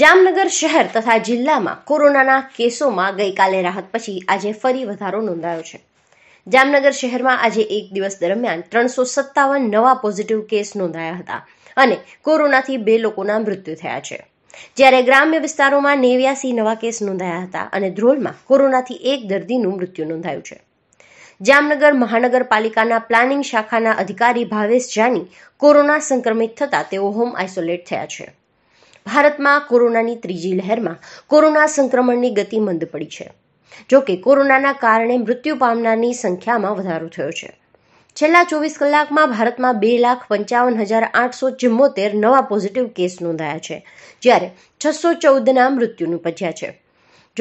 જામનગર શહેર તથા જિલ્લામાં કોરોનાના કેસોમાં ગઈકાલે રાહત પછી આજે ફરી વધારો નોંધાયો છે જામનગર શહેરમાં આજે એક દિવસ દરમિયાન ત્રણસો સત્તાવન નવા પોઝિટિવ કેસ નોંધાયા હતા અને કોરોનાથી બે લોકોના મૃત્યુ થયા છે જ્યારે ગ્રામ્ય વિસ્તારોમાં નેવ્યાસી નવા કેસ નોંધાયા હતા અને ધ્રોલમાં કોરોનાથી એક દર્દીનું મૃત્યુ નોંધાયું છે જામનગર મહાનગરપાલિકાના પ્લાનિંગ શાખાના અધિકારી ભાવેશ જાની કોરોના સંક્રમિત થતા તેઓ હોમ આઇસોલેટ થયા છે ભારતમાં કોરોનાની ત્રીજી લહેરમાં કોરોના સંક્રમણની ગતિ મંદ પડી છે જોકે કોરોનાના કારણે મૃત્યુ પામનારની સંખ્યામાં વધારો થયો છે છેલ્લા ચોવીસ કલાકમાં ભારતમાં બે લાખ પંચાવન હજાર આઠસો ચુમ્મોતેર નવા પોઝિટિવ કેસ નોંધાયા છે જ્યારે છસો ચૌદના મૃત્યુ નિપજ્યા છે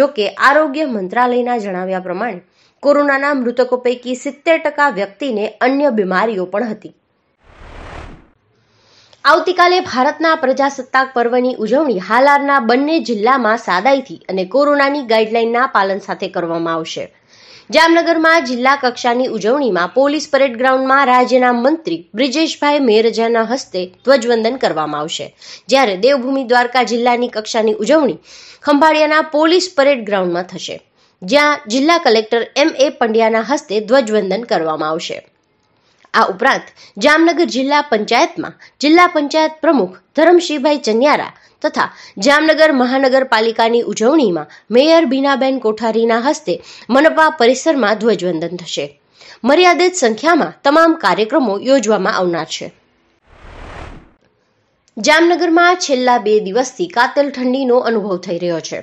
જોકે આરોગ્ય મંત્રાલયના જણાવ્યા પ્રમાણે કોરોનાના મૃતકો પૈકી સિત્તેર ટકા વ્યક્તિને અન્ય બીમારીઓ પણ હતી આવતીકાલે ભારતના પ્રજાસત્તાક પર્વની ઉજવણી હાલારના બંને જિલ્લામાં સાદાઈથી અને કોરોનાની ગાઈડલાઈનના પાલન સાથે કરવામાં આવશે જામનગરમાં જિલ્લા કક્ષાની ઉજવણીમાં પોલીસ પરેડ ગ્રાઉન્ડમાં રાજ્યના મંત્રી બ્રિજેશભાઈ મેરજાના હસ્તે ધ્વજવંદન કરવામાં આવશે જ્યારે દેવભૂમિ દ્વારકા જિલ્લાની કક્ષાની ઉજવણી ખંભાળિયાના પોલીસ પરેડ ગ્રાઉન્ડમાં થશે જ્યાં જિલ્લા કલેક્ટર એમ એ પંડ્યાના હસ્તે ધ્વજવંદન કરવામાં આવશે આ ઉપરાંત જામનગર જિલ્લા પંચાયતમાં જિલ્લા પંચાયત પ્રમુખ ધરમશ્રીભાઈ ચન્યારા તથા જામનગર મહાનગરપાલિકાની ઉજવણીમાં મેયર બીનાબેન કોઠારીના હસ્તે મનપા પરિસરમાં ધ્વજવંદન થશે મર્યાદિત સંખ્યામાં તમામ કાર્યક્રમો યોજવામાં આવનાર છે જામનગરમાં છેલ્લા બે દિવસથી કાતલ ઠંડીનો અનુભવ થઈ રહ્યો છે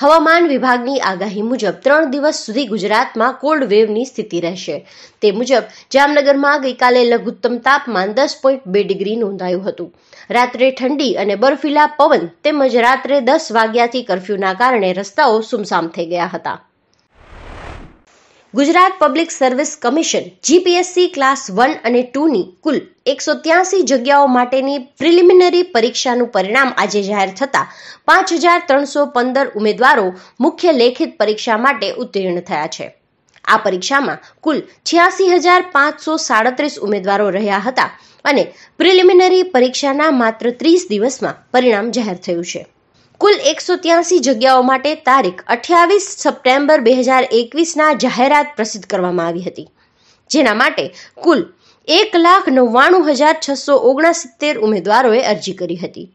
હવામાન વિભાગની આગાહી મુજબ ત્રણ દિવસ સુધી ગુજરાતમાં કોલ્ડ વેવની સ્થિતિ રહેશે તે મુજબ જામનગરમાં ગઈકાલે લઘુત્તમ તાપમાન દસ પોઈન્ટ બે ડિગ્રી નોંધાયું હતું રાત્રે ઠંડી અને બર્ફીલા પવન તેમજ રાત્રે દસ વાગ્યાથી કરફ્યુના કારણે રસ્તાઓ સુમસામ થઈ ગયા હતા Gujarat public service commission GPSC class one અને ટુની કુલ એકસો ત્યાસી જગ્યાઓ માટેની પ્રિલિમિનરી પરીક્ષાનું પરિણામ આજે જાહેર થતાં પાંચ હજાર ત્રણસો પંદર ઉમેદવારો મુખ્ય લેખિત પરીક્ષા માટે ઉત્તીર્ણ થયા છે આ પરીક્ષામાં કુલ છ્યાસી હજાર પાંચસો સાડત્રીસ ઉમેદવારો રહ્યા હતા અને પ્રિલિમિનરી પરીક્ષાના માત્ર ત્રીસ દિવસમાં પરિણામ જાહેર થયું છે કુલ એકસો ત્યાસી જગ્યાઓ માટે તારીખ અઠ્યાવીસ સપ્ટેમ્બર બે હજાર એકવીસના જાહેરાત પ્રસિદ્ધ કરવામાં આવી હતી જેના માટે કુલ એક લાખ નવ્વાણું હજાર છસો ઓગણસિત્તેર ઉમેદવારોએ અરજી કરી હતી